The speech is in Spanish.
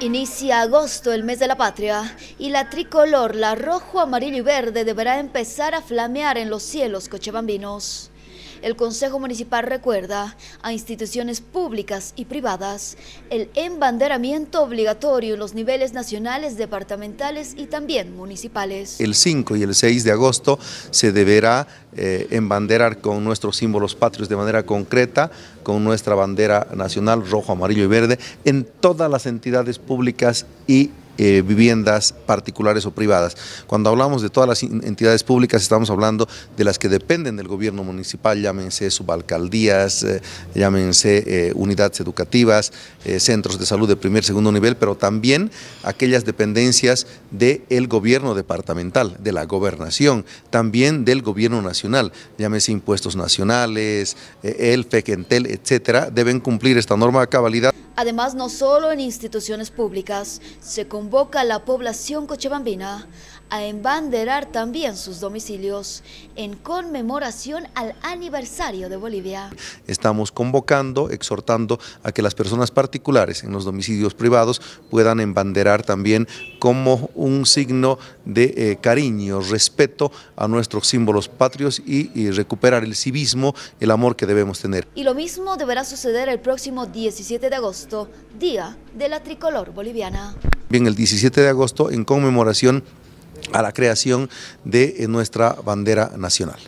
Inicia agosto, el mes de la patria, y la tricolor, la rojo, amarillo y verde, deberá empezar a flamear en los cielos cochebambinos el Consejo Municipal recuerda a instituciones públicas y privadas el embanderamiento obligatorio en los niveles nacionales, departamentales y también municipales. El 5 y el 6 de agosto se deberá eh, embanderar con nuestros símbolos patrios de manera concreta, con nuestra bandera nacional rojo, amarillo y verde, en todas las entidades públicas y eh, viviendas particulares o privadas. Cuando hablamos de todas las entidades públicas estamos hablando de las que dependen del gobierno municipal, llámense subalcaldías, eh, llámense eh, unidades educativas, centros de salud de primer, segundo nivel, pero también aquellas dependencias del gobierno departamental, de la gobernación, también del gobierno nacional, llámense impuestos nacionales, el FECENTEL, etcétera, deben cumplir esta norma de cabalidad. Además, no solo en instituciones públicas se cumple convoca a la población cochabambina a embanderar también sus domicilios en conmemoración al aniversario de Bolivia. Estamos convocando, exhortando a que las personas particulares en los domicilios privados puedan embanderar también como un signo de eh, cariño, respeto a nuestros símbolos patrios y recuperar el civismo, el amor que debemos tener. Y lo mismo deberá suceder el próximo 17 de agosto, Día de la Tricolor Boliviana. Bien, el 17 de agosto en conmemoración a la creación de eh, nuestra bandera nacional.